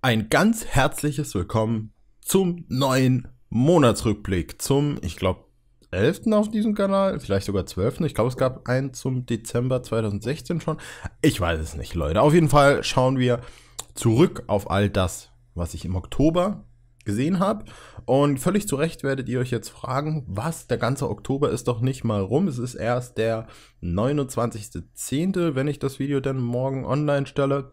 Ein ganz herzliches Willkommen zum neuen Monatsrückblick. Zum, ich glaube, 11. auf diesem Kanal, vielleicht sogar 12. Ich glaube, es gab einen zum Dezember 2016 schon. Ich weiß es nicht, Leute. Auf jeden Fall schauen wir zurück auf all das, was ich im Oktober gesehen habe. Und völlig zu Recht werdet ihr euch jetzt fragen, was, der ganze Oktober ist doch nicht mal rum. Es ist erst der 29.10., wenn ich das Video dann morgen online stelle.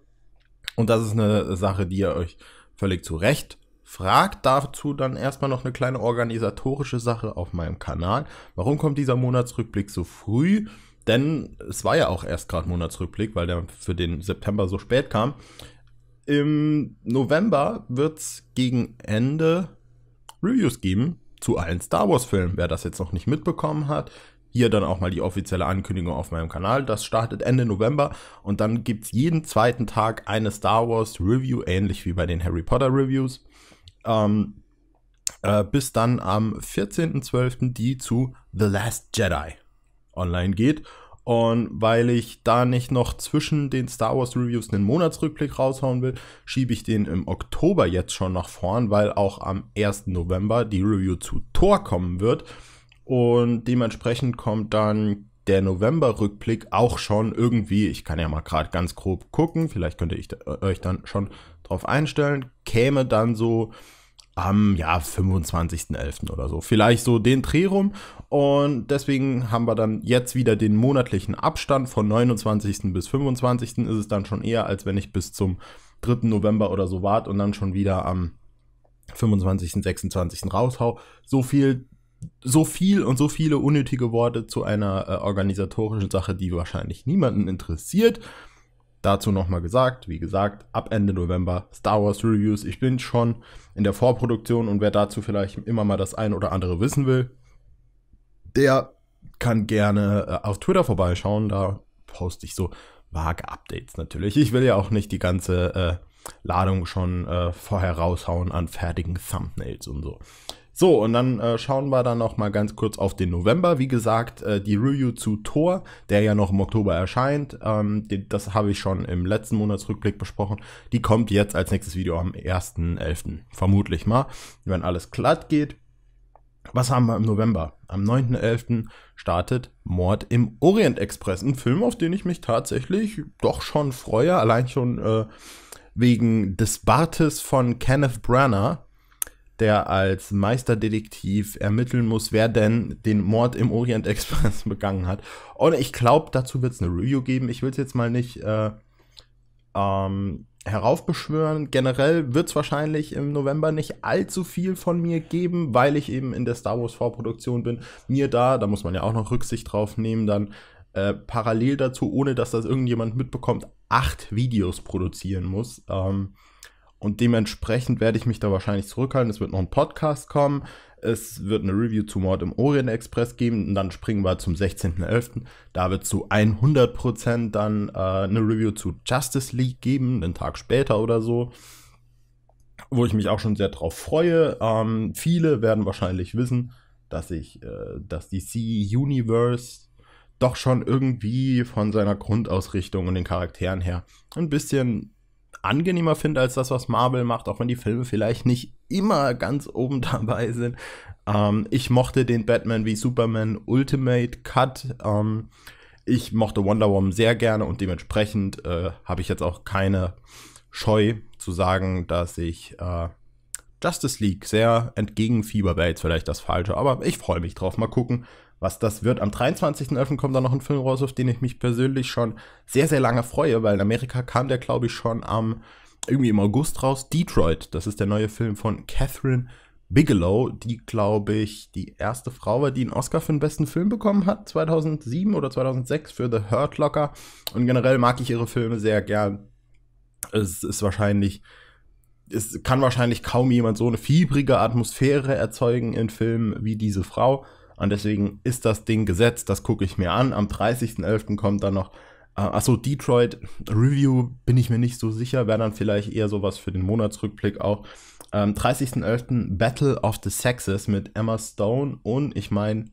Und das ist eine Sache, die ihr euch völlig zu Recht fragt. Dazu dann erstmal noch eine kleine organisatorische Sache auf meinem Kanal. Warum kommt dieser Monatsrückblick so früh? Denn es war ja auch erst gerade Monatsrückblick, weil der für den September so spät kam. Im November wird es gegen Ende Reviews geben zu allen Star Wars Filmen. Wer das jetzt noch nicht mitbekommen hat, hier dann auch mal die offizielle Ankündigung auf meinem Kanal. Das startet Ende November und dann gibt es jeden zweiten Tag eine Star Wars Review, ähnlich wie bei den Harry Potter Reviews. Ähm, äh, bis dann am 14.12. die zu The Last Jedi online geht. Und weil ich da nicht noch zwischen den Star Wars Reviews einen Monatsrückblick raushauen will, schiebe ich den im Oktober jetzt schon nach vorn, weil auch am 1. November die Review zu Thor kommen wird. Und dementsprechend kommt dann der November-Rückblick auch schon irgendwie, ich kann ja mal gerade ganz grob gucken, vielleicht könnte ich äh, euch dann schon drauf einstellen, käme dann so am ja, 25.11. oder so. Vielleicht so den Dreh rum. Und deswegen haben wir dann jetzt wieder den monatlichen Abstand von 29. bis 25. ist es dann schon eher, als wenn ich bis zum 3. November oder so warte und dann schon wieder am 25., 26. raushau. So viel so viel und so viele unnötige Worte zu einer äh, organisatorischen Sache, die wahrscheinlich niemanden interessiert. Dazu nochmal gesagt, wie gesagt, ab Ende November Star Wars Reviews. Ich bin schon in der Vorproduktion und wer dazu vielleicht immer mal das ein oder andere wissen will, der kann gerne äh, auf Twitter vorbeischauen. Da poste ich so vage Updates natürlich. Ich will ja auch nicht die ganze äh, Ladung schon äh, vorher raushauen an fertigen Thumbnails und so. So, und dann äh, schauen wir dann noch mal ganz kurz auf den November. Wie gesagt, äh, die Review zu Thor, der ja noch im Oktober erscheint, ähm, die, das habe ich schon im letzten Monatsrückblick besprochen. Die kommt jetzt als nächstes Video am 1.11. Vermutlich mal, wenn alles glatt geht. Was haben wir im November? Am 9.11. startet Mord im Orient Express. Ein Film, auf den ich mich tatsächlich doch schon freue. Allein schon äh, wegen des Bartes von Kenneth Branagh der als Meisterdetektiv ermitteln muss, wer denn den Mord im Orient Express begangen hat. Und ich glaube, dazu wird es eine Review geben. Ich will es jetzt mal nicht äh, ähm, heraufbeschwören. Generell wird es wahrscheinlich im November nicht allzu viel von mir geben, weil ich eben in der Star Wars Vorproduktion bin. Mir da, da muss man ja auch noch Rücksicht drauf nehmen, dann äh, parallel dazu, ohne dass das irgendjemand mitbekommt, acht Videos produzieren muss. Ähm, und dementsprechend werde ich mich da wahrscheinlich zurückhalten. Es wird noch ein Podcast kommen. Es wird eine Review zu Mord im Orient Express geben. Und dann springen wir zum 16.11. Da wird zu 100% dann äh, eine Review zu Justice League geben, einen Tag später oder so. Wo ich mich auch schon sehr drauf freue. Ähm, viele werden wahrscheinlich wissen, dass ich äh, das DC Universe doch schon irgendwie von seiner Grundausrichtung und den Charakteren her ein bisschen angenehmer finde als das, was Marvel macht, auch wenn die Filme vielleicht nicht immer ganz oben dabei sind. Ähm, ich mochte den Batman wie Superman Ultimate Cut. Ähm, ich mochte Wonder Woman sehr gerne und dementsprechend äh, habe ich jetzt auch keine Scheu zu sagen, dass ich äh, Justice League sehr entgegen Fieber wäre jetzt vielleicht das Falsche, aber ich freue mich drauf. Mal gucken, was das wird. Am 23.11. kommt dann noch ein Film raus, auf den ich mich persönlich schon sehr, sehr lange freue, weil in Amerika kam der, glaube ich, schon am irgendwie im August raus. Detroit, das ist der neue Film von Catherine Bigelow, die, glaube ich, die erste Frau war, die einen Oscar für den besten Film bekommen hat, 2007 oder 2006 für The Hurt Locker. Und generell mag ich ihre Filme sehr gern. Es ist wahrscheinlich, es kann wahrscheinlich kaum jemand so eine fiebrige Atmosphäre erzeugen in Filmen wie diese Frau. Und deswegen ist das Ding gesetzt, das gucke ich mir an. Am 30.11. kommt dann noch, äh, achso, Detroit Review bin ich mir nicht so sicher, wäre dann vielleicht eher sowas für den Monatsrückblick auch. Ähm, 30.11. Battle of the Sexes mit Emma Stone und ich meine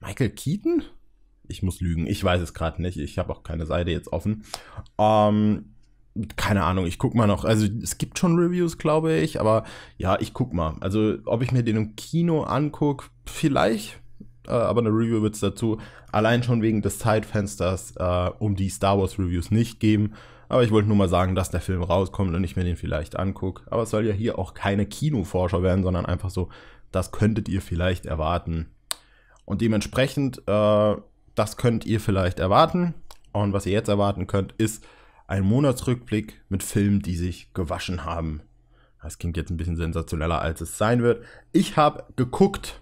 Michael Keaton? Ich muss lügen, ich weiß es gerade nicht, ich habe auch keine Seite jetzt offen. Ähm, keine Ahnung, ich guck mal noch. Also es gibt schon Reviews, glaube ich, aber ja, ich guck mal. Also ob ich mir den im Kino angucke, vielleicht, äh, aber eine Review wird es dazu allein schon wegen des Zeitfensters äh, um die Star Wars Reviews nicht geben. Aber ich wollte nur mal sagen, dass der Film rauskommt und ich mir den vielleicht angucke. Aber es soll ja hier auch keine Kinoforscher werden, sondern einfach so, das könntet ihr vielleicht erwarten. Und dementsprechend, äh, das könnt ihr vielleicht erwarten. Und was ihr jetzt erwarten könnt, ist ein Monatsrückblick mit Filmen, die sich gewaschen haben. Das klingt jetzt ein bisschen sensationeller, als es sein wird. Ich habe geguckt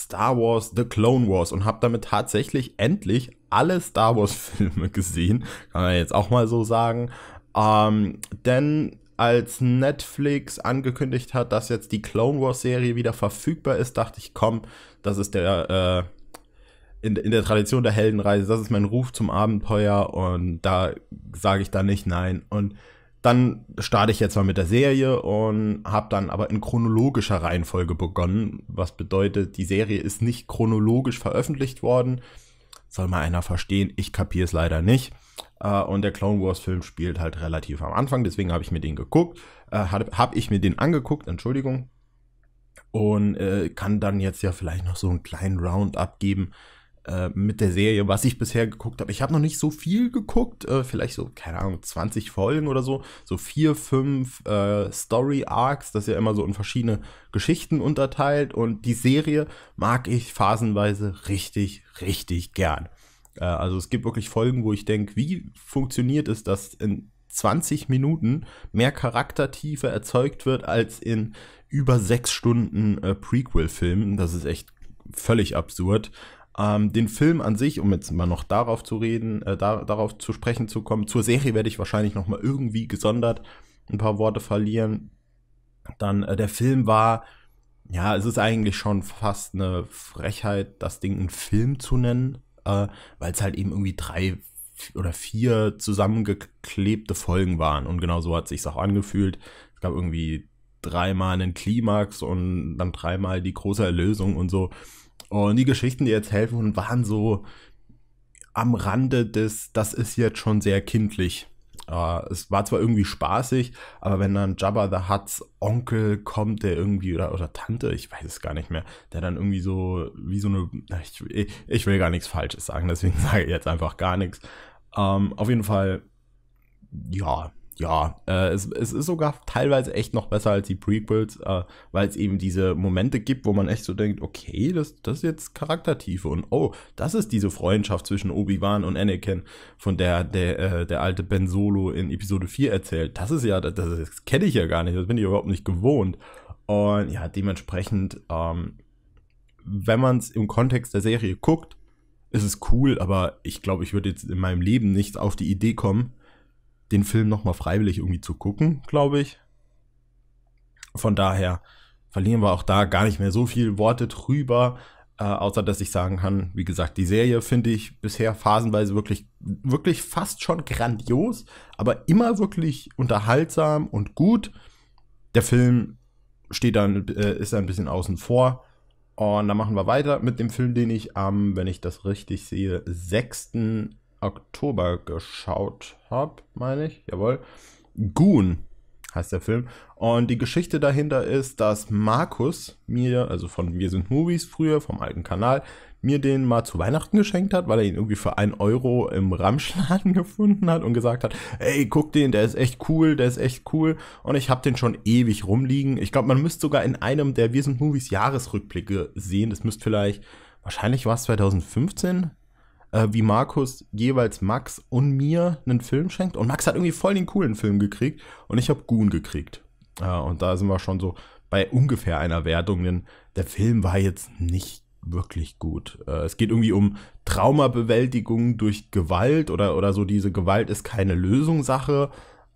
Star Wars The Clone Wars und habe damit tatsächlich endlich alle Star Wars Filme gesehen, kann man jetzt auch mal so sagen. Ähm, denn als Netflix angekündigt hat, dass jetzt die Clone Wars Serie wieder verfügbar ist, dachte ich, komm, das ist der äh, in, in, der Tradition der Heldenreise, das ist mein Ruf zum Abenteuer und da sage ich da nicht nein. Und dann starte ich jetzt mal mit der Serie und habe dann aber in chronologischer Reihenfolge begonnen, was bedeutet, die Serie ist nicht chronologisch veröffentlicht worden. Soll mal einer verstehen, ich kapiere es leider nicht. Äh, und der Clone Wars Film spielt halt relativ am Anfang, deswegen habe ich mir den geguckt, äh, habe ich mir den angeguckt, Entschuldigung. Und äh, kann dann jetzt ja vielleicht noch so einen kleinen Roundup geben, äh, mit der Serie, was ich bisher geguckt habe. Ich habe noch nicht so viel geguckt, äh, vielleicht so, keine Ahnung, 20 Folgen oder so, so vier, fünf äh, Story-Arcs, das ist ja immer so in verschiedene Geschichten unterteilt und die Serie mag ich phasenweise richtig, richtig gern. Äh, also es gibt wirklich Folgen, wo ich denke, wie funktioniert es, dass in 20 Minuten mehr Charaktertiefe erzeugt wird als in über sechs Stunden äh, Prequel-Filmen. Das ist echt völlig absurd. Ähm, den Film an sich, um jetzt mal noch darauf zu reden, äh, da, darauf zu sprechen zu kommen, zur Serie werde ich wahrscheinlich noch mal irgendwie gesondert ein paar Worte verlieren. Dann äh, der Film war, ja, es ist eigentlich schon fast eine Frechheit, das Ding einen Film zu nennen, äh, weil es halt eben irgendwie drei oder vier zusammengeklebte Folgen waren und genau so hat sich auch angefühlt. Es gab irgendwie dreimal einen Klimax und dann dreimal die große Erlösung und so. Und die Geschichten, die jetzt helfen, waren so am Rande des, das ist jetzt schon sehr kindlich. Uh, es war zwar irgendwie spaßig, aber wenn dann Jabba the Hutts Onkel kommt, der irgendwie, oder, oder Tante, ich weiß es gar nicht mehr, der dann irgendwie so, wie so eine, ich, ich will gar nichts Falsches sagen, deswegen sage ich jetzt einfach gar nichts. Um, ähm, auf jeden Fall, ja, ja, äh, es, es ist sogar teilweise echt noch besser als die Prequels, äh, weil es eben diese Momente gibt, wo man echt so denkt, okay, das, das ist jetzt Charaktertiefe und oh, das ist diese Freundschaft zwischen Obi-Wan und Anakin, von der der, äh, der alte Ben Solo in Episode 4 erzählt. Das ist ja, das, das kenne ich ja gar nicht, das bin ich überhaupt nicht gewohnt. Und ja, dementsprechend, ähm, wenn man es im Kontext der Serie guckt, ist es cool, aber ich glaube, ich würde jetzt in meinem Leben nicht auf die Idee kommen, den Film nochmal freiwillig irgendwie zu gucken, glaube ich. Von daher verlieren wir auch da gar nicht mehr so viel Worte drüber, äh, außer dass ich sagen kann, wie gesagt, die Serie finde ich bisher phasenweise wirklich, wirklich fast schon grandios, aber immer wirklich unterhaltsam und gut. Der Film steht dann, äh, ist ein bisschen außen vor. Und dann machen wir weiter mit dem Film, den ich am, ähm, wenn ich das richtig sehe, 6. Oktober geschaut habe, meine ich. Jawohl. Goon heißt der Film. Und die Geschichte dahinter ist, dass Markus mir, also von Wir sind Movies früher, vom alten Kanal, mir den mal zu Weihnachten geschenkt hat, weil er ihn irgendwie für einen Euro im Ramschladen gefunden hat und gesagt hat, ey, guck den, der ist echt cool, der ist echt cool. Und ich habe den schon ewig rumliegen. Ich glaube, man müsste sogar in einem der Wir sind Movies Jahresrückblicke sehen. Das müsste vielleicht, wahrscheinlich war es 2015, äh, wie Markus jeweils Max und mir einen Film schenkt. Und Max hat irgendwie voll den coolen Film gekriegt und ich habe Goon gekriegt. Äh, und da sind wir schon so bei ungefähr einer Wertung, denn der Film war jetzt nicht wirklich gut. Äh, es geht irgendwie um Traumabewältigung durch Gewalt oder, oder so diese Gewalt ist keine Lösungssache.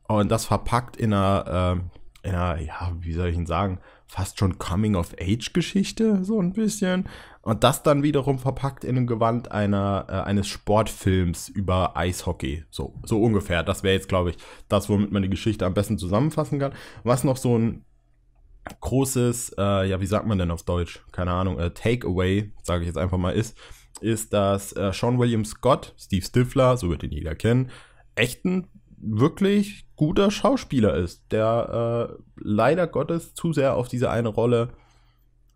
Und das verpackt in einer, ähm, in einer, ja, wie soll ich ihn sagen, fast schon Coming-of-Age-Geschichte, so ein bisschen. Und das dann wiederum verpackt in dem Gewand einer, äh, eines Sportfilms über Eishockey. So, so ungefähr. Das wäre jetzt, glaube ich, das, womit man die Geschichte am besten zusammenfassen kann. Was noch so ein großes, äh, ja, wie sagt man denn auf Deutsch? Keine Ahnung, äh, Takeaway, sage ich jetzt einfach mal, ist, ist, dass äh, Sean William Scott, Steve Stifler, so wird ihn jeder kennen, echt ein wirklich guter Schauspieler ist, der äh, leider Gottes zu sehr auf diese eine Rolle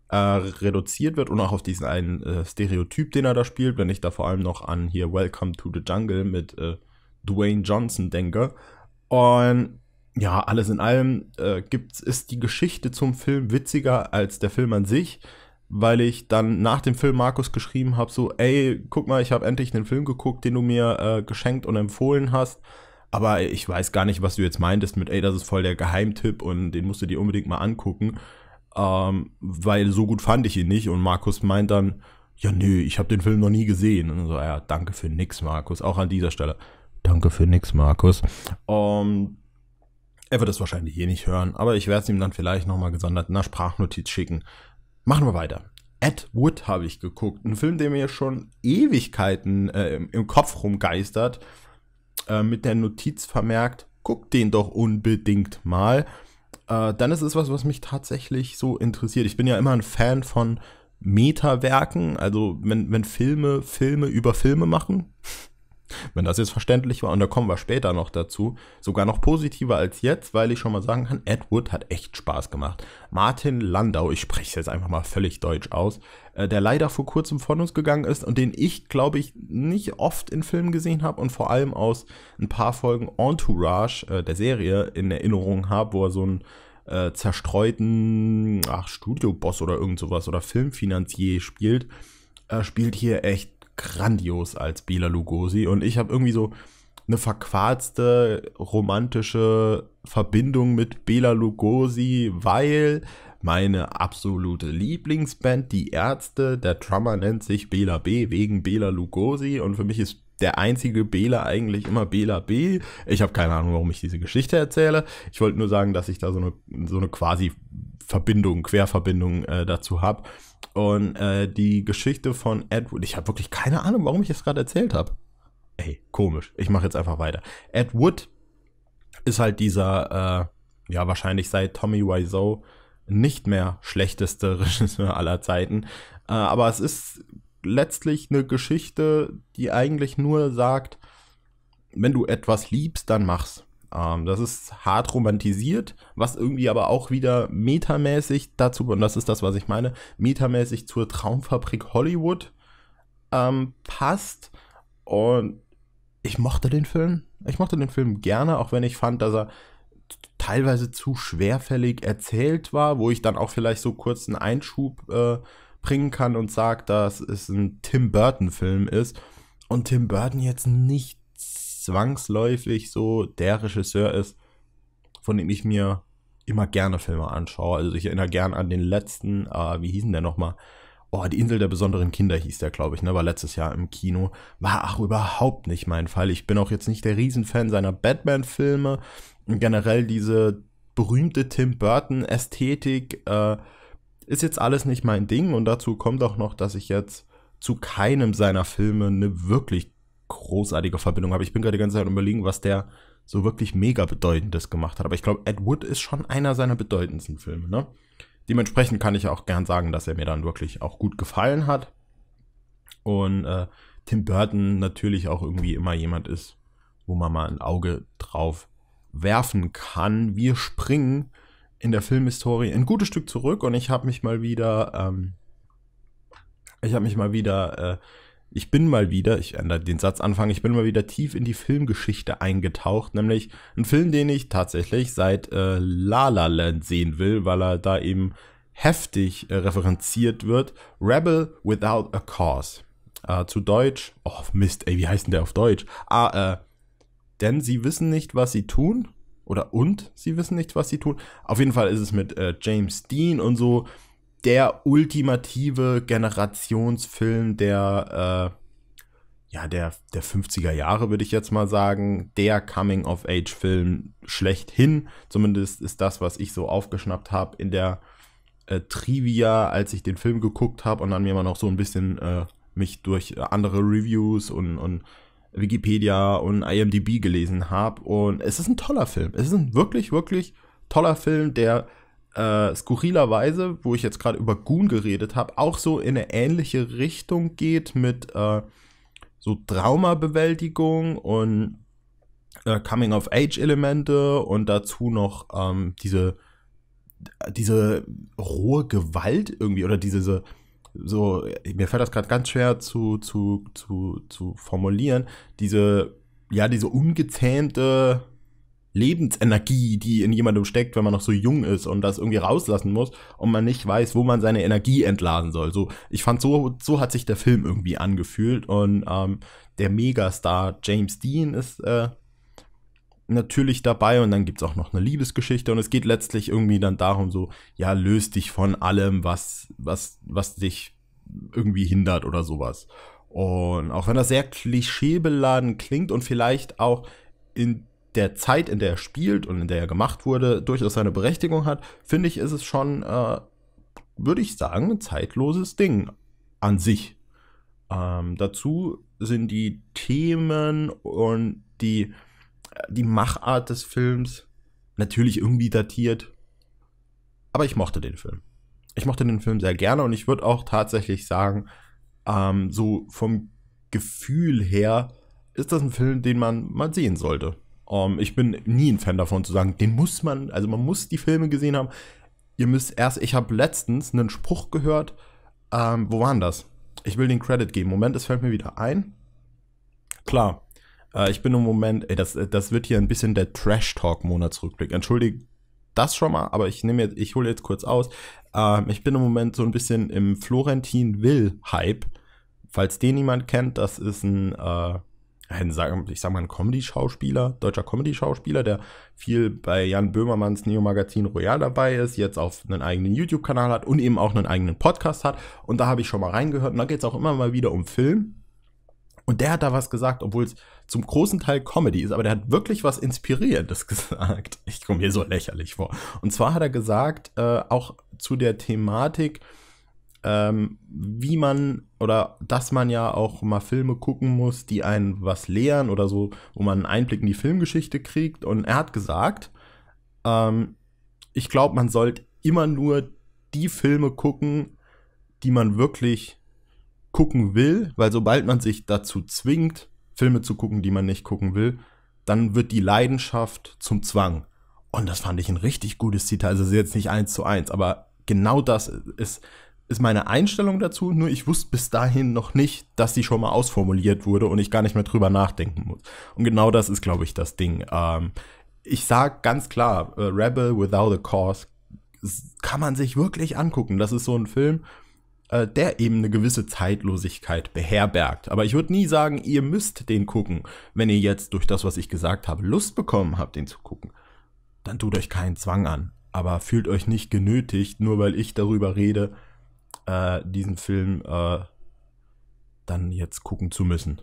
äh, reduziert wird und auch auf diesen einen äh, Stereotyp, den er da spielt, wenn ich da vor allem noch an hier Welcome to the Jungle mit äh, Dwayne Johnson denke. Und ja, alles in allem äh, gibt's, ist die Geschichte zum Film witziger als der Film an sich, weil ich dann nach dem Film Markus geschrieben habe, so, ey, guck mal, ich habe endlich einen Film geguckt, den du mir äh, geschenkt und empfohlen hast. Aber ich weiß gar nicht, was du jetzt meintest mit, ey, das ist voll der Geheimtipp und den musst du dir unbedingt mal angucken ähm, weil so gut fand ich ihn nicht. Und Markus meint dann, ja, nö, ich habe den Film noch nie gesehen. Und so, ja, danke für nix, Markus. Auch an dieser Stelle. Danke für nix, Markus. Ähm, er wird es wahrscheinlich eh nicht hören, aber ich werde es ihm dann vielleicht nochmal gesondert in einer Sprachnotiz schicken. Machen wir weiter. Ed Wood habe ich geguckt. Ein Film, der mir schon Ewigkeiten äh, im, im, Kopf rumgeistert. Äh, mit der Notiz vermerkt, guck den doch unbedingt mal. Äh, dann ist es was, was mich tatsächlich so interessiert. Ich bin ja immer ein Fan von Meta-Werken, also wenn, wenn Filme Filme über Filme machen wenn das jetzt verständlich war, und da kommen wir später noch dazu, sogar noch positiver als jetzt, weil ich schon mal sagen kann, Edward hat echt Spaß gemacht. Martin Landau, ich spreche es jetzt einfach mal völlig deutsch aus, äh, der leider vor kurzem von uns gegangen ist und den ich, glaube ich, nicht oft in Filmen gesehen habe und vor allem aus ein paar Folgen Entourage äh, der Serie in Erinnerung habe, wo er so einen äh, zerstreuten ach, Studio-Boss oder irgend sowas oder Filmfinanzier spielt, äh, spielt hier echt grandios als Bela Lugosi und ich habe irgendwie so eine verquarzte romantische Verbindung mit Bela Lugosi, weil meine absolute Lieblingsband, die Ärzte, der Drummer nennt sich Bela B wegen Bela Lugosi und für mich ist der einzige Bela eigentlich immer Bela B. Ich habe keine Ahnung, warum ich diese Geschichte erzähle. Ich wollte nur sagen, dass ich da so eine, so eine quasi Verbindung, Querverbindung äh, dazu habe. Und äh, die Geschichte von Edward, ich habe wirklich keine Ahnung, warum ich das gerade erzählt habe. Ey, komisch. Ich mache jetzt einfach weiter. Ed Wood ist halt dieser, äh, ja, wahrscheinlich seit Tommy Wiseau nicht mehr schlechteste Regisseur aller Zeiten. Äh, aber es ist letztlich eine Geschichte, die eigentlich nur sagt, wenn du etwas liebst, dann mach's. Ähm, das ist hart romantisiert, was irgendwie aber auch wieder metamäßig dazu, und das ist das, was ich meine, metamäßig zur Traumfabrik Hollywood ähm, passt. Und ich mochte den Film. Ich mochte den Film gerne, auch wenn ich fand, dass er teilweise zu schwerfällig erzählt war, wo ich dann auch vielleicht so kurz einen Einschub äh, bringen kann und sage, dass es ein Tim Burton-Film ist und Tim Burton jetzt nicht zwangsläufig so der Regisseur ist, von dem ich mir immer gerne Filme anschaue. Also ich erinnere gern an den letzten, äh, wie denn der nochmal? Oh, die Insel der besonderen Kinder hieß der, glaube ich, ne? War letztes Jahr im Kino. War auch überhaupt nicht mein Fall. Ich bin auch jetzt nicht der Riesenfan seiner Batman-Filme. Generell diese berühmte Tim Burton-Ästhetik äh, ist jetzt alles nicht mein Ding. Und dazu kommt auch noch, dass ich jetzt zu keinem seiner Filme eine wirklich großartige Verbindung habe. Ich bin gerade die ganze Zeit überlegen, was der so wirklich mega Bedeutendes gemacht hat. Aber ich glaube, Ed Wood ist schon einer seiner bedeutendsten Filme. Ne? Dementsprechend kann ich auch gern sagen, dass er mir dann wirklich auch gut gefallen hat. Und äh, Tim Burton natürlich auch irgendwie immer jemand ist, wo man mal ein Auge drauf werfen kann. Wir springen in der Filmhistorie ein gutes Stück zurück und ich habe mich mal wieder, ähm, ich habe mich mal wieder äh, ich bin mal wieder, ich ändere den Satzanfang, ich bin mal wieder tief in die Filmgeschichte eingetaucht, nämlich ein Film, den ich tatsächlich seit äh, La La Land sehen will, weil er da eben heftig äh, referenziert wird. Rebel Without a Cause. Äh, zu Deutsch, oh Mist, ey, wie heißt denn der auf Deutsch? Ah, äh, denn sie wissen nicht, was sie tun. Oder und sie wissen nicht, was sie tun. Auf jeden Fall ist es mit äh, James Dean und so der ultimative Generationsfilm der, äh, ja, der, der 50er Jahre, würde ich jetzt mal sagen. Der Coming-of-Age-Film schlechthin. Zumindest ist das, was ich so aufgeschnappt habe in der äh, Trivia, als ich den Film geguckt habe und dann mir mal noch so ein bisschen äh, mich durch äh, andere Reviews und, und Wikipedia und IMDb gelesen habe. Und es ist ein toller Film. Es ist ein wirklich, wirklich toller Film, der äh, skurrilerweise, wo ich jetzt gerade über Goon geredet habe, auch so in eine ähnliche Richtung geht mit äh, so Traumabewältigung und äh, Coming-of-Age-Elemente und dazu noch ähm, diese, diese rohe Gewalt irgendwie oder diese so, mir fällt das gerade ganz schwer zu, zu, zu, zu formulieren, diese, ja, diese ungezähmte Lebensenergie, die in jemandem steckt, wenn man noch so jung ist und das irgendwie rauslassen muss und man nicht weiß, wo man seine Energie entladen soll. So, ich fand, so, so hat sich der Film irgendwie angefühlt und ähm, der Megastar James Dean ist äh, natürlich dabei und dann gibt es auch noch eine Liebesgeschichte und es geht letztlich irgendwie dann darum, so, ja, löst dich von allem, was, was, was dich irgendwie hindert oder sowas. Und auch wenn das sehr klischeebeladen klingt und vielleicht auch in der Zeit, in der er spielt und in der er gemacht wurde, durchaus seine Berechtigung hat, finde ich, ist es schon, äh, würde ich sagen, ein zeitloses Ding an sich. Ähm, dazu sind die Themen und die, äh, die Machart des Films natürlich irgendwie datiert. Aber ich mochte den Film. Ich mochte den Film sehr gerne und ich würde auch tatsächlich sagen, ähm, so vom Gefühl her ist das ein Film, den man mal sehen sollte. Um, ähm, ich bin nie ein Fan davon zu sagen, den muss man, also man muss die Filme gesehen haben. Ihr müsst erst, ich habe letztens einen Spruch gehört, ähm, wo waren das? Ich will den Credit geben. Moment, es fällt mir wieder ein. Klar, äh, ich bin im Moment, ey, das, das wird hier ein bisschen der Trash-Talk-Monatsrückblick. Entschuldige das schon mal, aber ich nehme jetzt, ich hole jetzt kurz aus. Ähm, ich bin im Moment so ein bisschen im Florentin Will-Hype. Falls den jemand kennt, das ist ein äh, ich sag mal, ein Comedy-Schauspieler, deutscher Comedy-Schauspieler, der viel bei Jan Böhmermanns Neo-Magazin Royal dabei ist, jetzt auf einen eigenen YouTube-Kanal hat und eben auch einen eigenen Podcast hat. Und da habe ich schon mal reingehört. Und da geht es auch immer mal wieder um Film. Und der hat da was gesagt, obwohl es zum großen Teil Comedy ist, aber der hat wirklich was Inspirierendes gesagt. Ich komme mir so lächerlich vor. Und zwar hat er gesagt, äh, auch zu der Thematik, ähm, wie man oder dass man ja auch mal Filme gucken muss, die einen was lehren oder so, wo man einen Einblick in die Filmgeschichte kriegt. Und er hat gesagt, ähm, ich glaube, man sollte immer nur die Filme gucken, die man wirklich gucken will, weil sobald man sich dazu zwingt, Filme zu gucken, die man nicht gucken will, dann wird die Leidenschaft zum Zwang. Und das fand ich ein richtig gutes Zitat. Also ist jetzt nicht eins zu eins, aber genau das ist ist meine Einstellung dazu, nur ich wusste bis dahin noch nicht, dass die schon mal ausformuliert wurde und ich gar nicht mehr drüber nachdenken muss. Und genau das ist, glaube ich, das Ding. Ähm, ich sage ganz klar, äh, Rebel Without a Cause kann man sich wirklich angucken. Das ist so ein Film, äh, der eben eine gewisse Zeitlosigkeit beherbergt. Aber ich würde nie sagen, ihr müsst den gucken. Wenn ihr jetzt durch das, was ich gesagt habe, Lust bekommen habt, den zu gucken, dann tut euch keinen Zwang an. Aber fühlt euch nicht genötigt, nur weil ich darüber rede, äh, diesen Film äh, dann jetzt gucken zu müssen.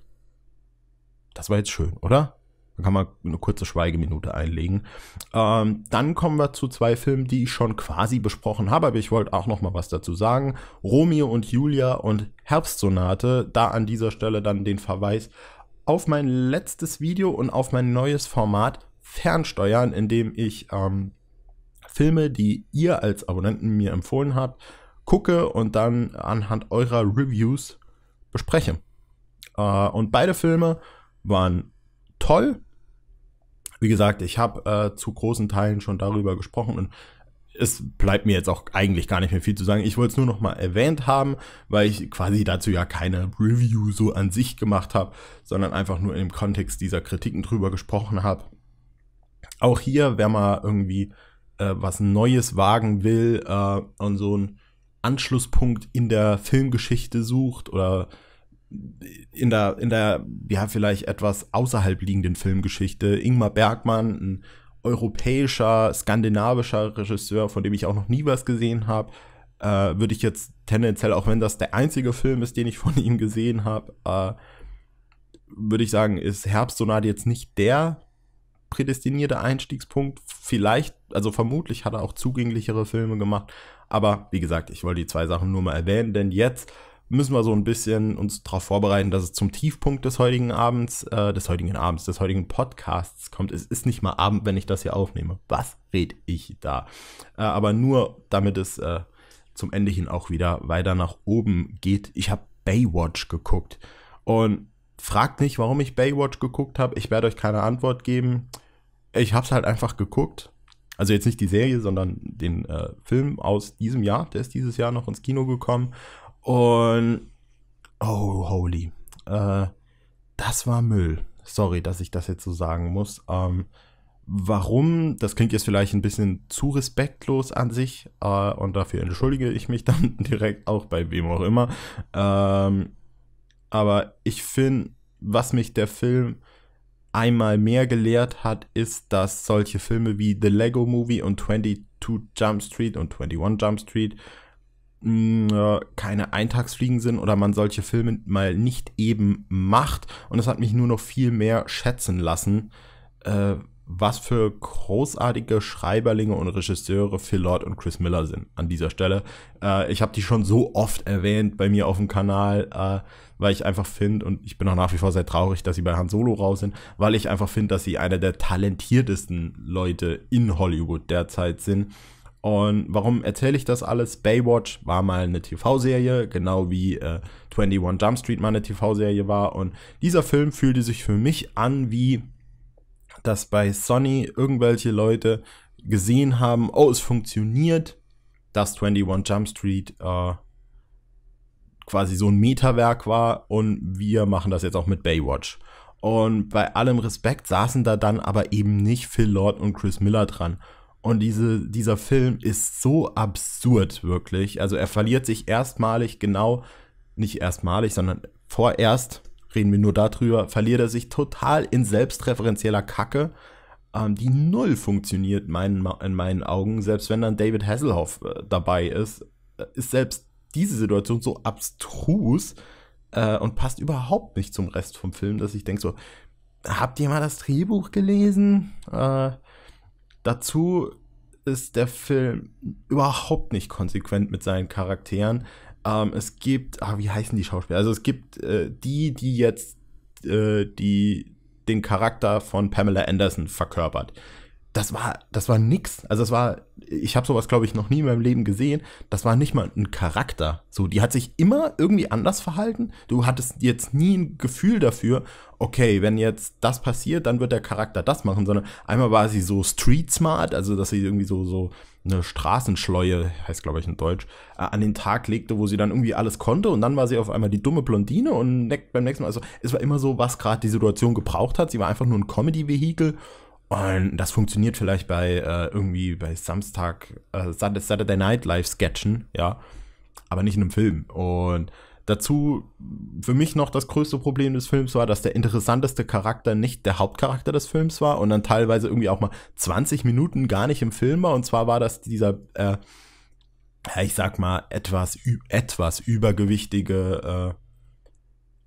Das war jetzt schön, oder? Dann kann man eine kurze Schweigeminute einlegen. Ähm, dann kommen wir zu zwei Filmen, die ich schon quasi besprochen habe, aber ich wollte auch noch mal was dazu sagen. Romeo und Julia und Herbstsonate. Da an dieser Stelle dann den Verweis auf mein letztes Video und auf mein neues Format Fernsteuern, in dem ich ähm, Filme, die ihr als Abonnenten mir empfohlen habt, gucke und dann anhand eurer Reviews bespreche. Äh, und beide Filme waren toll. Wie gesagt, ich habe äh, zu großen Teilen schon darüber gesprochen und es bleibt mir jetzt auch eigentlich gar nicht mehr viel zu sagen. Ich wollte es nur noch mal erwähnt haben, weil ich quasi dazu ja keine Review so an sich gemacht habe, sondern einfach nur im Kontext dieser Kritiken drüber gesprochen habe. Auch hier, wer mal irgendwie äh, was Neues wagen will äh, und so ein Anschlusspunkt in der Filmgeschichte sucht oder in der, in der, ja, vielleicht etwas außerhalb liegenden Filmgeschichte. Ingmar Bergmann, ein europäischer, skandinavischer Regisseur, von dem ich auch noch nie was gesehen habe, äh, würde ich jetzt tendenziell, auch wenn das der einzige Film ist, den ich von ihm gesehen habe, äh, würde ich sagen, ist Herbstsonate jetzt nicht der prädestinierte Einstiegspunkt. Vielleicht, also vermutlich hat er auch zugänglichere Filme gemacht, aber wie gesagt, ich wollte die zwei Sachen nur mal erwähnen, denn jetzt müssen wir so ein bisschen uns darauf vorbereiten, dass es zum Tiefpunkt des heutigen Abends, äh, des heutigen Abends, des heutigen Podcasts kommt. Es ist nicht mal Abend, wenn ich das hier aufnehme. Was red ich da? Äh, aber nur, damit es äh, zum Ende hin auch wieder weiter nach oben geht. Ich habe Baywatch geguckt und fragt nicht, warum ich Baywatch geguckt habe. Ich werde euch keine Antwort geben. Ich habe es halt einfach geguckt also jetzt nicht die Serie, sondern den äh, Film aus diesem Jahr, der ist dieses Jahr noch ins Kino gekommen. Und oh, holy. Äh, das war Müll. Sorry, dass ich das jetzt so sagen muss. Ähm, warum, das klingt jetzt vielleicht ein bisschen zu respektlos an sich äh, und dafür entschuldige ich mich dann direkt auch bei wem auch immer. Ähm, aber ich finde, was mich der Film einmal mehr gelehrt hat, ist, dass solche Filme wie The Lego Movie und 22 Jump Street und 21 Jump Street mm, äh, keine Eintagsfliegen sind oder man solche Filme mal nicht eben macht. Und das hat mich nur noch viel mehr schätzen lassen, äh, was für großartige Schreiberlinge und Regisseure Phil Lord und Chris Miller sind an dieser Stelle. Äh, ich habe die schon so oft erwähnt bei mir auf dem Kanal, äh, weil ich einfach finde, und ich bin auch nach wie vor sehr traurig, dass sie bei Han Solo raus sind, weil ich einfach finde, dass sie einer der talentiertesten Leute in Hollywood derzeit sind. Und warum erzähle ich das alles? Baywatch war mal eine TV-Serie, genau wie äh, 21 Jump Street mal eine TV-Serie war. Und dieser Film fühlte sich für mich an wie dass bei Sony irgendwelche Leute gesehen haben, oh, es funktioniert, dass 21 Jump Street äh, quasi so ein Meterwerk war und wir machen das jetzt auch mit Baywatch. Und bei allem Respekt saßen da dann aber eben nicht Phil Lord und Chris Miller dran. Und diese, dieser Film ist so absurd, wirklich. Also er verliert sich erstmalig genau, nicht erstmalig, sondern vorerst reden wir nur darüber, verliert er sich total in selbstreferenzieller Kacke, ähm, die null funktioniert meinen, in meinen Augen. Selbst wenn dann David Hasselhoff äh, dabei ist, äh, ist selbst diese Situation so abstrus äh, und passt überhaupt nicht zum Rest vom Film, dass ich denke so, habt ihr mal das Drehbuch gelesen? Äh, dazu ist der Film überhaupt nicht konsequent mit seinen Charakteren. Ähm, es gibt, ah, wie heißen die Schauspieler? Also es gibt äh, die, die jetzt äh, die, den Charakter von Pamela Anderson verkörpert das war, das war nix. Also das war, ich habe sowas, glaube ich, noch nie in meinem Leben gesehen. Das war nicht mal ein Charakter. So, die hat sich immer irgendwie anders verhalten. Du hattest jetzt nie ein Gefühl dafür, okay, wenn jetzt das passiert, dann wird der Charakter das machen, sondern einmal war sie so street smart, also dass sie irgendwie so, so eine Straßenschleue, heißt glaube ich in Deutsch, äh, an den Tag legte, wo sie dann irgendwie alles konnte und dann war sie auf einmal die dumme Blondine und beim nächsten Mal, also es war immer so, was gerade die Situation gebraucht hat. Sie war einfach nur ein Comedy-Vehikel und das funktioniert vielleicht bei äh, irgendwie bei Samstag, äh, Saturday Night Live Sketchen, ja, aber nicht in einem Film. Und dazu für mich noch das größte Problem des Films war, dass der interessanteste Charakter nicht der Hauptcharakter des Films war und dann teilweise irgendwie auch mal 20 Minuten gar nicht im Film war. Und zwar war das dieser, äh, ich sag mal, etwas, etwas übergewichtige äh,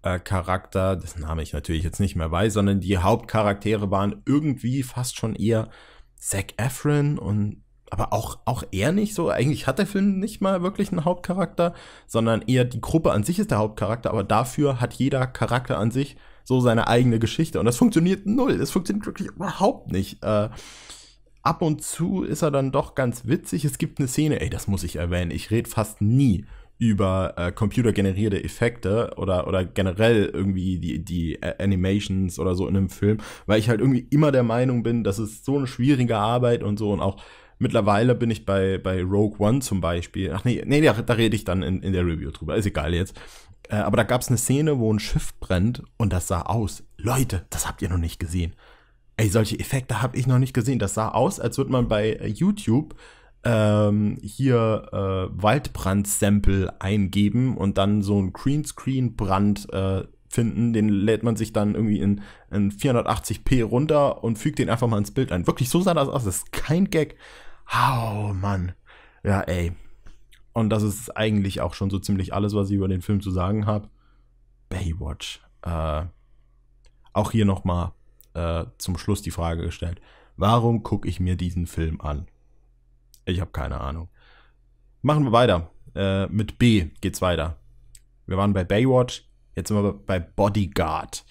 äh, Charakter, dessen Name ich natürlich jetzt nicht mehr weiß, sondern die Hauptcharaktere waren irgendwie fast schon eher Zac Efron und aber auch, auch er nicht so. Eigentlich hat der Film nicht mal wirklich einen Hauptcharakter, sondern eher die Gruppe an sich ist der Hauptcharakter, aber dafür hat jeder Charakter an sich so seine eigene Geschichte. Und das funktioniert null. Das funktioniert wirklich überhaupt nicht. Äh, ab und zu ist er dann doch ganz witzig. Es gibt eine Szene, ey, das muss ich erwähnen. Ich rede fast nie über äh, computergenerierte Effekte oder, oder generell irgendwie die, die äh, Animations oder so in einem Film, weil ich halt irgendwie immer der Meinung bin, das ist so eine schwierige Arbeit und so und auch mittlerweile bin ich bei, bei Rogue One zum Beispiel, ach nee, nee, da, rede ich dann in, in der Review drüber, ist egal jetzt. Äh, aber da gab es eine Szene, wo ein Schiff brennt und das sah aus. Leute, das habt ihr noch nicht gesehen. Ey, solche Effekte habe ich noch nicht gesehen. Das sah aus, als würde man bei äh, YouTube ähm, hier äh, Waldbrand-Sample eingeben und dann so einen Greenscreen-Brand äh, finden. Den lädt man sich dann irgendwie in, in 480p runter und fügt den einfach mal ins Bild ein. Wirklich, so sah das aus. Das ist kein Gag. Oh, Mann. Ja, ey. Und das ist eigentlich auch schon so ziemlich alles, was ich über den Film zu sagen habe. Baywatch. Äh, auch hier nochmal äh, zum Schluss die Frage gestellt. Warum gucke ich mir diesen Film an? Ich habe keine Ahnung. Machen wir weiter. Äh, mit B geht's weiter. Wir waren bei Baywatch, jetzt sind wir bei Bodyguard.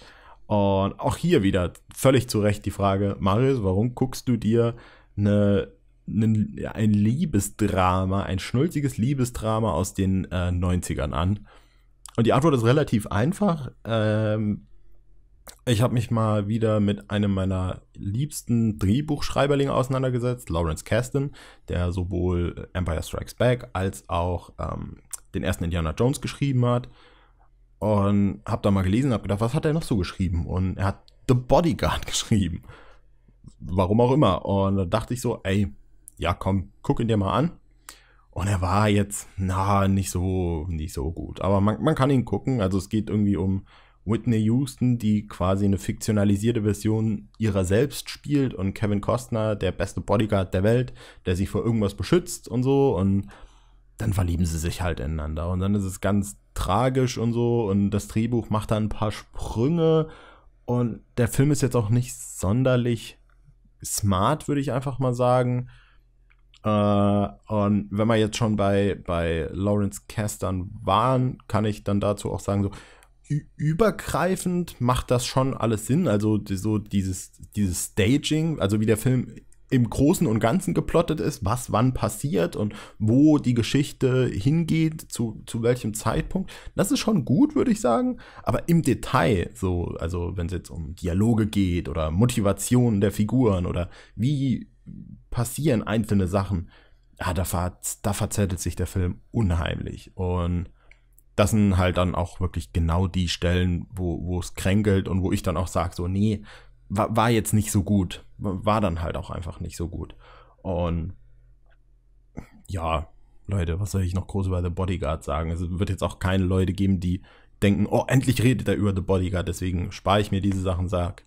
Und auch hier wieder völlig zu Recht die Frage, Marius, warum guckst du dir eine, eine, ein Liebesdrama, ein schnulziges Liebesdrama aus den äh, 90ern an? Und die Antwort ist relativ einfach. Ähm, ich habe mich mal wieder mit einem meiner liebsten Drehbuchschreiberlinge auseinandergesetzt, Lawrence Kasten, der sowohl Empire Strikes Back als auch ähm, den ersten Indiana Jones geschrieben hat. Und habe da mal gelesen, und habe gedacht, was hat er noch so geschrieben? Und er hat The Bodyguard geschrieben. Warum auch immer. Und da dachte ich so, ey, ja komm, guck ihn dir mal an. Und er war jetzt, na, nicht so, nicht so gut. Aber man, man kann ihn gucken. Also es geht irgendwie um Whitney Houston, die quasi eine fiktionalisierte Version ihrer selbst spielt und Kevin Costner, der beste Bodyguard der Welt, der sich vor irgendwas beschützt und so und dann verlieben sie sich halt ineinander und dann ist es ganz tragisch und so und das Drehbuch macht da ein paar Sprünge und der Film ist jetzt auch nicht sonderlich smart, würde ich einfach mal sagen. Uh, und wenn wir jetzt schon bei, bei Lawrence Kasdan waren, kann ich dann dazu auch sagen, so, übergreifend macht das schon alles Sinn. Also so dieses, dieses Staging, also wie der Film im Großen und Ganzen geplottet ist, was wann passiert und wo die Geschichte hingeht, zu, zu welchem Zeitpunkt. Das ist schon gut, würde ich sagen. Aber im Detail, so, also wenn es jetzt um Dialoge geht oder Motivationen der Figuren oder wie passieren einzelne Sachen, ja, ah, da, ver da verzettelt sich der Film unheimlich. Und das sind halt dann auch wirklich genau die Stellen, wo, es kränkelt und wo ich dann auch sage, so, nee, war, war jetzt nicht so gut. War dann halt auch einfach nicht so gut. Und ja, Leute, was soll ich noch groß über The Bodyguard sagen? Es wird jetzt auch keine Leute geben, die denken, oh, endlich redet er über The Bodyguard, deswegen spare ich mir diese Sachen, sag,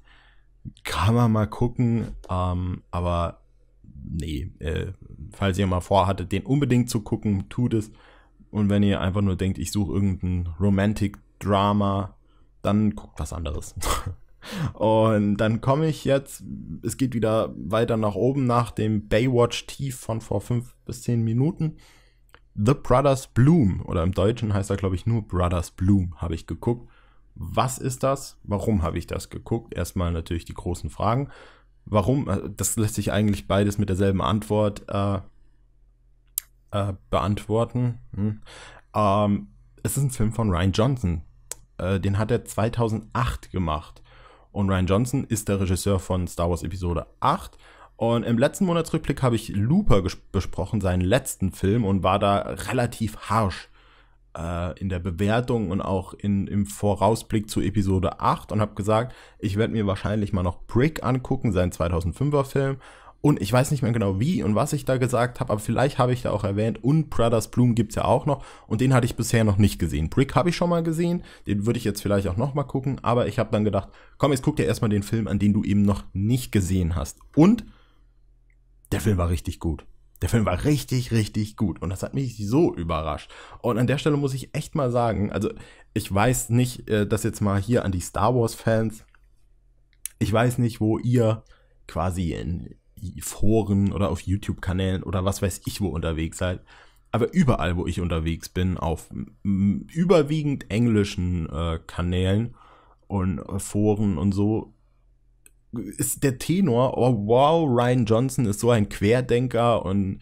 kann man mal gucken, ähm, aber nee, äh, falls ihr mal vorhattet, den unbedingt zu gucken, tut es. Und wenn ihr einfach nur denkt, ich suche irgendein Romantic Drama, dann guckt was anderes. Und dann komme ich jetzt, es geht wieder weiter nach oben nach dem Baywatch-Tief von vor fünf bis zehn Minuten. The Brothers Bloom, oder im Deutschen heißt er, glaube ich, nur Brothers Bloom, habe ich geguckt. Was ist das? Warum habe ich das geguckt? Erstmal natürlich die großen Fragen. Warum? Äh, das lässt sich eigentlich beides mit derselben Antwort äh, äh, beantworten. Hm. Ähm, es ist ein Film von Ryan Johnson. Äh, den hat er 2008 gemacht. Und Ryan Johnson ist der Regisseur von Star Wars Episode 8. Und im letzten Monatsrückblick habe ich Looper besprochen, seinen letzten Film, und war da relativ harsch äh, in der Bewertung und auch in, im Vorausblick zu Episode 8 und habe gesagt, ich werde mir wahrscheinlich mal noch Brick angucken, sein 2005er Film, und ich weiß nicht mehr genau wie und was ich da gesagt habe, aber vielleicht habe ich da auch erwähnt. Und Brothers Bloom gibt es ja auch noch. Und den hatte ich bisher noch nicht gesehen. Brick habe ich schon mal gesehen. Den würde ich jetzt vielleicht auch noch mal gucken. Aber ich habe dann gedacht, komm, jetzt guck dir erstmal den Film an, den du eben noch nicht gesehen hast. Und der Film war richtig gut. Der Film war richtig, richtig gut. Und das hat mich so überrascht. Und an der Stelle muss ich echt mal sagen, also ich weiß nicht, äh, das jetzt mal hier an die Star Wars-Fans. Ich weiß nicht, wo ihr quasi in, Foren oder auf YouTube-Kanälen oder was weiß ich wo unterwegs seid. Aber überall, wo ich unterwegs bin, auf überwiegend englischen äh, Kanälen und äh, Foren und so, ist der Tenor, oh wow, Ryan Johnson ist so ein Querdenker und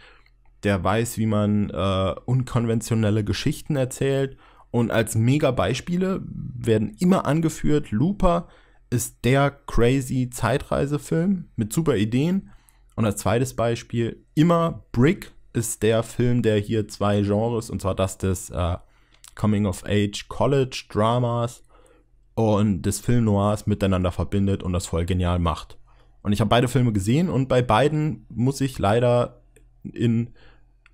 der weiß, wie man äh, unkonventionelle Geschichten erzählt. Und als Mega-Beispiele werden immer angeführt, Looper ist der crazy Zeitreisefilm mit super Ideen. Und als zweites Beispiel immer Brick ist der Film, der hier zwei Genres, und zwar das des äh, Coming-of-Age College Dramas und des Film Noirs miteinander verbindet und das voll genial macht. Und ich habe beide Filme gesehen und bei beiden muss ich leider in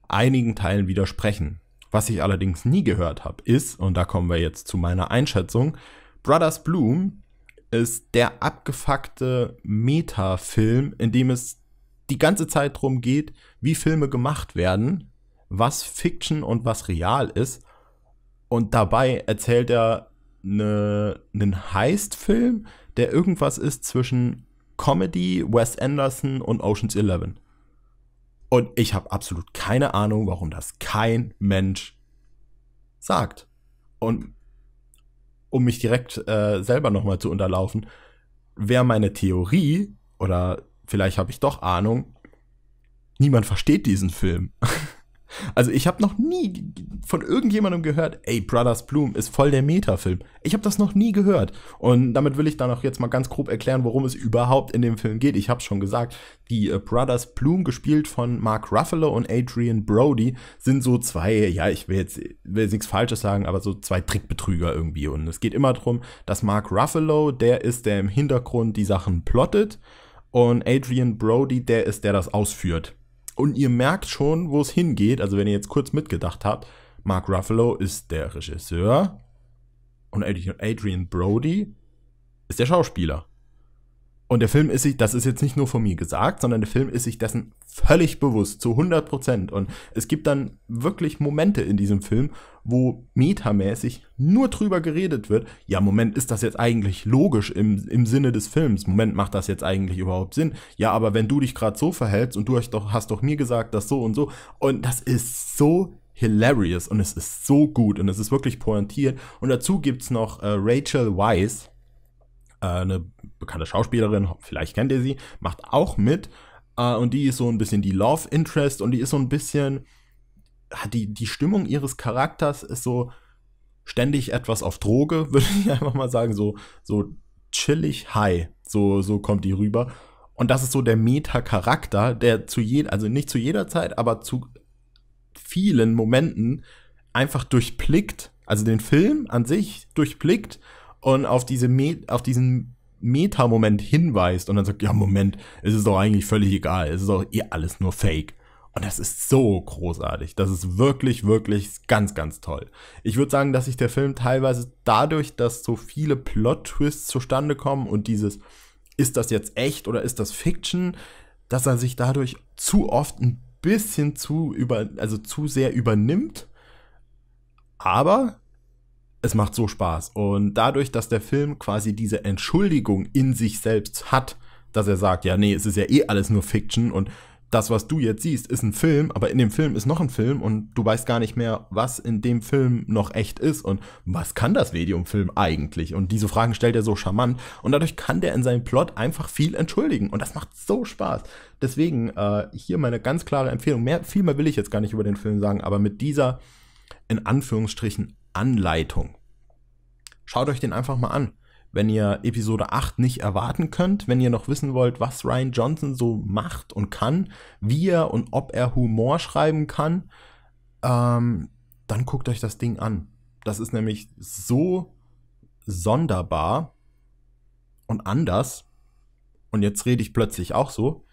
einigen Teilen widersprechen. Was ich allerdings nie gehört habe, ist, und da kommen wir jetzt zu meiner Einschätzung, Brothers Bloom ist der abgefuckte Meta-Film, in dem es die ganze Zeit darum geht, wie Filme gemacht werden, was Fiction und was real ist. Und dabei erzählt er eine, einen Heist-Film, der irgendwas ist zwischen Comedy, Wes Anderson und Ocean's Eleven. Und ich habe absolut keine Ahnung, warum das kein Mensch sagt. Und um mich direkt äh, selber nochmal zu unterlaufen, wäre meine Theorie oder vielleicht habe ich doch Ahnung, niemand versteht diesen Film. Also ich habe noch nie von irgendjemandem gehört, ey, Brothers Bloom ist voll der Meta-Film. Ich habe das noch nie gehört. Und damit will ich dann auch jetzt mal ganz grob erklären, worum es überhaupt in dem Film geht. Ich habe schon gesagt, die äh, Brothers Bloom, gespielt von Mark Ruffalo und Adrian Brody, sind so zwei, ja, ich will jetzt, will jetzt nichts Falsches sagen, aber so zwei Trickbetrüger irgendwie. Und es geht immer darum, dass Mark Ruffalo, der ist, der im Hintergrund die Sachen plottet. Und Adrian Brody, der ist, der das ausführt. Und ihr merkt schon, wo es hingeht. Also wenn ihr jetzt kurz mitgedacht habt, Mark Ruffalo ist der Regisseur und Adrian Brody ist der Schauspieler. Und der Film ist sich, das ist jetzt nicht nur von mir gesagt, sondern der Film ist sich dessen völlig bewusst, zu 100 Prozent. Und es gibt dann wirklich Momente in diesem Film, wo metamäßig nur drüber geredet wird, ja, Moment, ist das jetzt eigentlich logisch im, im Sinne des Films? Moment, macht das jetzt eigentlich überhaupt Sinn? Ja, aber wenn du dich gerade so verhältst und du hast doch, hast doch mir gesagt, das so und so. Und das ist so hilarious und es ist so gut und es ist wirklich pointiert. Und dazu gibt es noch äh, Rachel Weisz, äh, eine bekannte Schauspielerin, vielleicht kennt ihr sie, macht auch mit. Äh, und die ist so ein bisschen die Love Interest und die ist so ein bisschen, hat die, die Stimmung ihres Charakters ist so ständig etwas auf Droge, würde ich einfach mal sagen, so, so chillig high. So, so kommt die rüber. Und das ist so der Meta-Charakter, der zu jeder, also nicht zu jeder Zeit, aber zu vielen Momenten einfach durchblickt, also den Film an sich durchblickt und auf, diese Me auf diesen Meta-Moment hinweist und dann sagt, ja, Moment, es ist doch eigentlich völlig egal, es ist doch eh alles nur Fake. Und das ist so großartig. Das ist wirklich, wirklich ganz, ganz toll. Ich würde sagen, dass sich der Film teilweise dadurch, dass so viele Plot-Twists zustande kommen und dieses, ist das jetzt echt oder ist das Fiction, dass er sich dadurch zu oft ein bisschen zu über, also zu sehr übernimmt. Aber es macht so Spaß. Und dadurch, dass der Film quasi diese Entschuldigung in sich selbst hat, dass er sagt, ja, nee, es ist ja eh alles nur Fiction und das, was du jetzt siehst, ist ein Film, aber in dem Film ist noch ein Film und du weißt gar nicht mehr, was in dem Film noch echt ist und was kann das Medium-Film eigentlich? Und diese Fragen stellt er so charmant und dadurch kann der in seinem Plot einfach viel entschuldigen und das macht so Spaß. Deswegen äh, hier meine ganz klare Empfehlung. Mehr, viel mehr will ich jetzt gar nicht über den Film sagen, aber mit dieser in Anführungsstrichen Anleitung. Schaut euch den einfach mal an. Wenn ihr Episode 8 nicht erwarten könnt, wenn ihr noch wissen wollt, was Ryan Johnson so macht und kann, wie er und ob er Humor schreiben kann, ähm, dann guckt euch das Ding an. Das ist nämlich so sonderbar und anders. Und jetzt rede ich plötzlich auch so,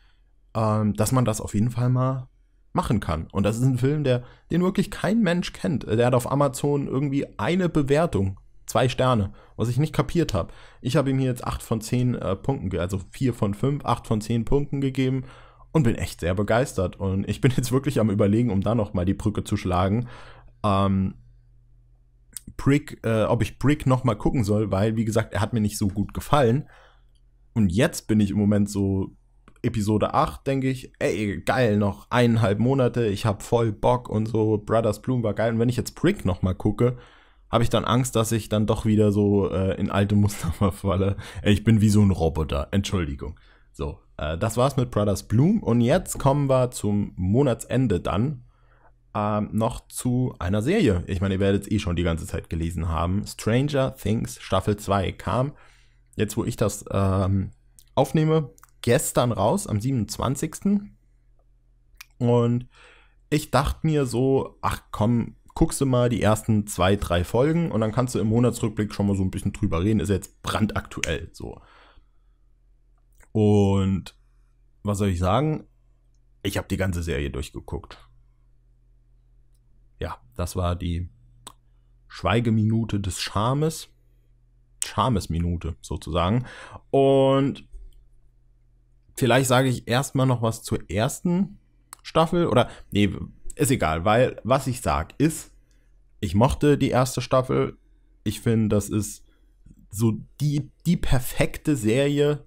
ähm, dass man das auf jeden Fall mal machen kann. Und das ist ein Film, der, den wirklich kein Mensch kennt. Der hat auf Amazon irgendwie eine Bewertung. Zwei Sterne, was ich nicht kapiert habe. Ich habe ihm hier jetzt 8 von 10 äh, Punkten, also 4 von 5, 8 von 10 Punkten gegeben und bin echt sehr begeistert. Und ich bin jetzt wirklich am Überlegen, um da nochmal die Brücke zu schlagen, ähm, Brick, äh, ob ich Brick nochmal gucken soll, weil, wie gesagt, er hat mir nicht so gut gefallen. Und jetzt bin ich im Moment so Episode 8 denke ich, ey, geil, noch eineinhalb Monate, ich hab voll Bock und so, Brothers Bloom war geil. Und wenn ich jetzt Brick nochmal gucke, habe ich dann Angst, dass ich dann doch wieder so äh, in alte Muster verfalle. Ey, ich bin wie so ein Roboter, Entschuldigung. So, äh, das war's mit Brothers Bloom und jetzt kommen wir zum Monatsende dann. Ähm, noch zu einer Serie. Ich meine, ihr werdet es eh schon die ganze Zeit gelesen haben. Stranger Things Staffel 2 kam. Jetzt, wo ich das ähm, aufnehme, gestern raus, am 27. Und ich dachte mir so, ach komm, guckst du mal die ersten zwei, drei Folgen und dann kannst du im Monatsrückblick schon mal so ein bisschen drüber reden. Ist jetzt brandaktuell so. Und was soll ich sagen? Ich habe die ganze Serie durchgeguckt. Ja, das war die Schweigeminute des Charmes. Charmesminute sozusagen. Und vielleicht sage ich erstmal noch was zur ersten Staffel oder nee, ist egal, weil was ich sage ist, ich mochte die erste Staffel. Ich finde, das ist so die, die perfekte Serie,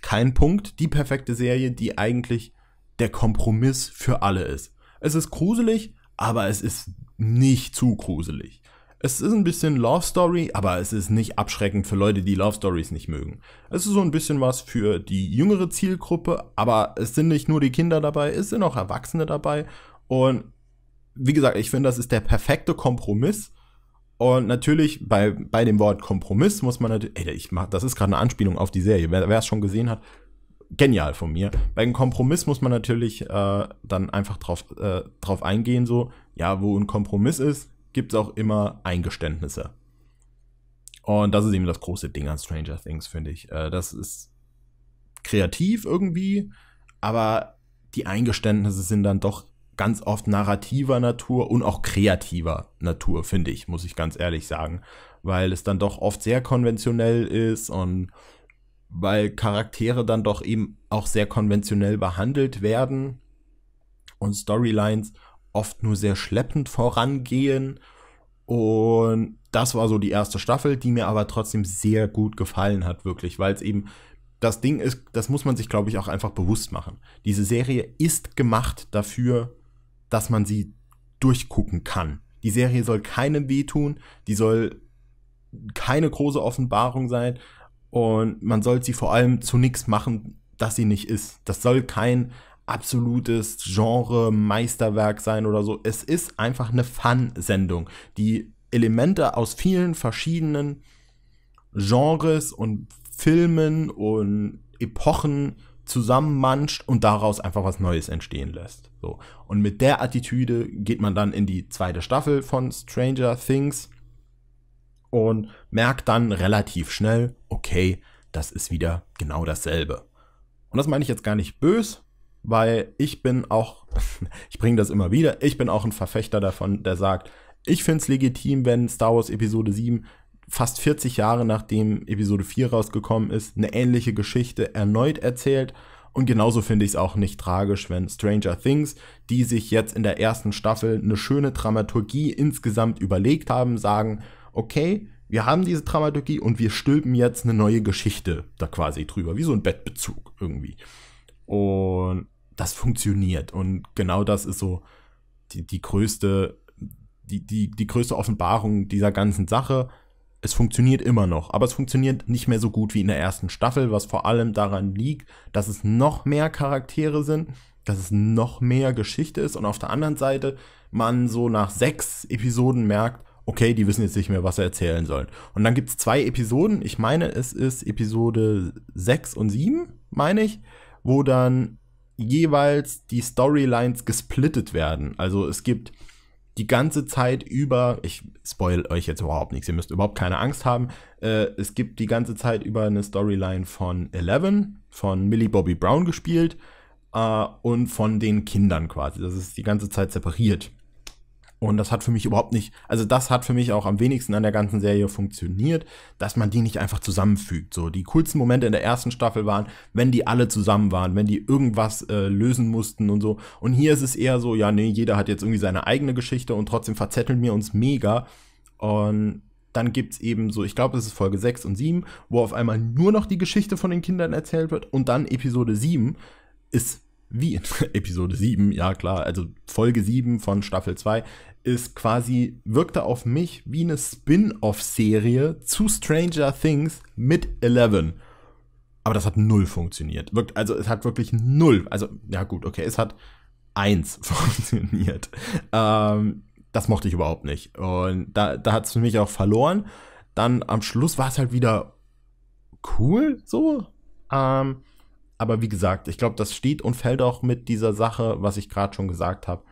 kein Punkt, die perfekte Serie, die eigentlich der Kompromiss für alle ist. Es ist gruselig, aber es ist nicht zu gruselig. Es ist ein bisschen Love Story, aber es ist nicht abschreckend für Leute, die Love Stories nicht mögen. Es ist so ein bisschen was für die jüngere Zielgruppe, aber es sind nicht nur die Kinder dabei, es sind auch Erwachsene dabei. Und wie gesagt, ich finde, das ist der perfekte Kompromiss. Und natürlich, bei, bei dem Wort Kompromiss muss man natürlich, ey, ich mach, das ist gerade eine Anspielung auf die Serie. Wer es schon gesehen hat, genial von mir. Bei einem Kompromiss muss man natürlich äh, dann einfach drauf, äh, drauf eingehen, so, ja, wo ein Kompromiss ist, gibt es auch immer Eingeständnisse. Und das ist eben das große Ding an Stranger Things, finde ich. Äh, das ist kreativ irgendwie, aber die Eingeständnisse sind dann doch ganz oft narrativer Natur und auch kreativer Natur, finde ich, muss ich ganz ehrlich sagen. Weil es dann doch oft sehr konventionell ist und weil Charaktere dann doch eben auch sehr konventionell behandelt werden und Storylines oft nur sehr schleppend vorangehen. Und das war so die erste Staffel, die mir aber trotzdem sehr gut gefallen hat, wirklich, weil es eben das Ding ist, das muss man sich, glaube ich, auch einfach bewusst machen. Diese Serie ist gemacht dafür, dass man sie durchgucken kann. Die Serie soll keinem wehtun, die soll keine große Offenbarung sein und man soll sie vor allem zu nichts machen, dass sie nicht ist. Das soll kein absolutes Genre-Meisterwerk sein oder so. Es ist einfach eine Fun-Sendung, die Elemente aus vielen verschiedenen Genres und Filmen und Epochen zusammenmanscht und daraus einfach was Neues entstehen lässt. So. Und mit der Attitüde geht man dann in die zweite Staffel von Stranger Things und merkt dann relativ schnell, okay, das ist wieder genau dasselbe. Und das meine ich jetzt gar nicht böse, weil ich bin auch, ich bringe das immer wieder, ich bin auch ein Verfechter davon, der sagt, ich finde es legitim, wenn Star Wars Episode 7 fast 40 Jahre nachdem Episode 4 rausgekommen ist, eine ähnliche Geschichte erneut erzählt. Und genauso finde ich es auch nicht tragisch, wenn Stranger Things, die sich jetzt in der ersten Staffel eine schöne Dramaturgie insgesamt überlegt haben, sagen, okay, wir haben diese Dramaturgie und wir stülpen jetzt eine neue Geschichte da quasi drüber, wie so ein Bettbezug irgendwie. Und das funktioniert. Und genau das ist so die, die größte, die, die, die größte Offenbarung dieser ganzen Sache. Es funktioniert immer noch, aber es funktioniert nicht mehr so gut wie in der ersten Staffel, was vor allem daran liegt, dass es noch mehr Charaktere sind, dass es noch mehr Geschichte ist und auf der anderen Seite man so nach sechs Episoden merkt, okay, die wissen jetzt nicht mehr, was sie erzählen sollen. Und dann gibt es zwei Episoden, ich meine, es ist Episode sechs und sieben, meine ich, wo dann jeweils die Storylines gesplittet werden. Also es gibt die ganze Zeit über, ich spoil euch jetzt überhaupt nichts, ihr müsst überhaupt keine Angst haben, äh, es gibt die ganze Zeit über eine Storyline von Eleven, von Millie Bobby Brown gespielt äh, und von den Kindern quasi. Das ist die ganze Zeit separiert. Und das hat für mich überhaupt nicht, also das hat für mich auch am wenigsten an der ganzen Serie funktioniert, dass man die nicht einfach zusammenfügt. So, die coolsten Momente in der ersten Staffel waren, wenn die alle zusammen waren, wenn die irgendwas äh, lösen mussten und so. Und hier ist es eher so, ja, nee, jeder hat jetzt irgendwie seine eigene Geschichte und trotzdem verzetteln wir uns mega. Und dann gibt es eben so, ich glaube, es ist Folge 6 und 7, wo auf einmal nur noch die Geschichte von den Kindern erzählt wird und dann Episode 7 ist wie in Episode 7, ja klar, also Folge 7 von Staffel 2, ist quasi, wirkte auf mich wie eine Spin-off-Serie zu Stranger Things mit Eleven. Aber das hat null funktioniert. Wirkt, also es hat wirklich null, also ja gut, okay, es hat eins funktioniert. Ähm, das mochte ich überhaupt nicht. Und da, da hat es für mich auch verloren. Dann am Schluss war es halt wieder cool, so. Ähm, aber wie gesagt, ich glaube, das steht und fällt auch mit dieser Sache, was ich gerade schon gesagt habe.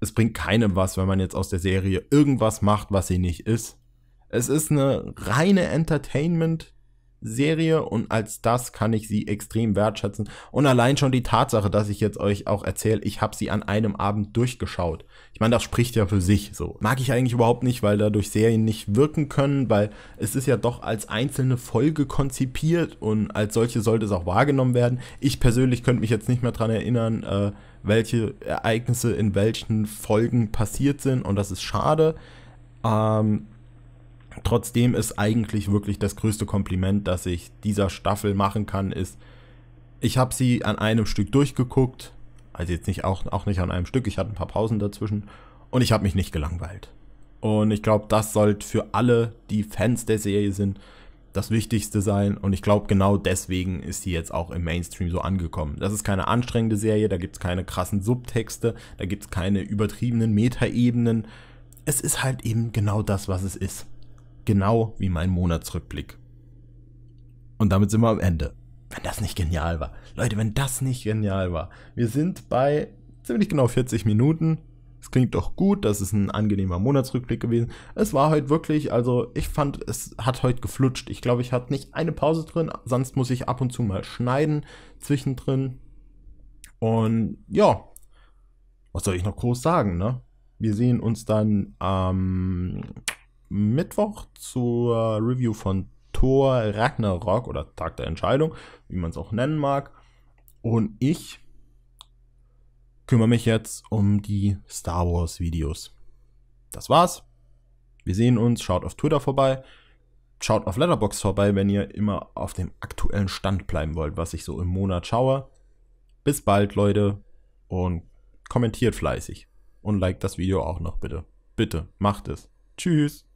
Es bringt keinem was, wenn man jetzt aus der Serie irgendwas macht, was sie nicht ist. Es ist eine reine Entertainment, Serie und als das kann ich sie extrem wertschätzen. Und allein schon die Tatsache, dass ich jetzt euch auch erzähle, ich habe sie an einem Abend durchgeschaut. Ich meine, das spricht ja für sich so. Mag ich eigentlich überhaupt nicht, weil dadurch Serien nicht wirken können, weil es ist ja doch als einzelne Folge konzipiert und als solche sollte es auch wahrgenommen werden. Ich persönlich könnte mich jetzt nicht mehr dran erinnern, äh, welche Ereignisse in welchen Folgen passiert sind und das ist schade. Ähm, Trotzdem ist eigentlich wirklich das größte Kompliment, das ich dieser Staffel machen kann, ist, ich habe sie an einem Stück durchgeguckt, also jetzt nicht auch, auch nicht an einem Stück, ich hatte ein paar Pausen dazwischen und ich habe mich nicht gelangweilt. Und ich glaube, das sollte für alle, die Fans der Serie sind, das Wichtigste sein. Und ich glaube, genau deswegen ist sie jetzt auch im Mainstream so angekommen. Das ist keine anstrengende Serie, da gibt es keine krassen Subtexte, da gibt es keine übertriebenen Metaebenen. Es ist halt eben genau das, was es ist. Genau wie mein Monatsrückblick. Und damit sind wir am Ende. Wenn das nicht genial war. Leute, wenn das nicht genial war. Wir sind bei ziemlich genau 40 Minuten. Es klingt doch gut, das ist ein angenehmer Monatsrückblick gewesen. Es war heute wirklich, also ich fand, es hat heute geflutscht. Ich glaube, ich hatte nicht eine Pause drin, sonst muss ich ab und zu mal schneiden zwischendrin. Und ja, was soll ich noch groß sagen, ne? Wir sehen uns dann am ähm Mittwoch zur Review von Thor Ragnarok oder Tag der Entscheidung, wie man es auch nennen mag. Und ich kümmere mich jetzt um die Star Wars Videos. Das war's. Wir sehen uns. Schaut auf Twitter vorbei. Schaut auf Letterboxd vorbei, wenn ihr immer auf dem aktuellen Stand bleiben wollt, was ich so im Monat schaue. Bis bald, Leute. Und kommentiert fleißig. Und liked das Video auch noch, bitte. Bitte, macht es. Tschüss.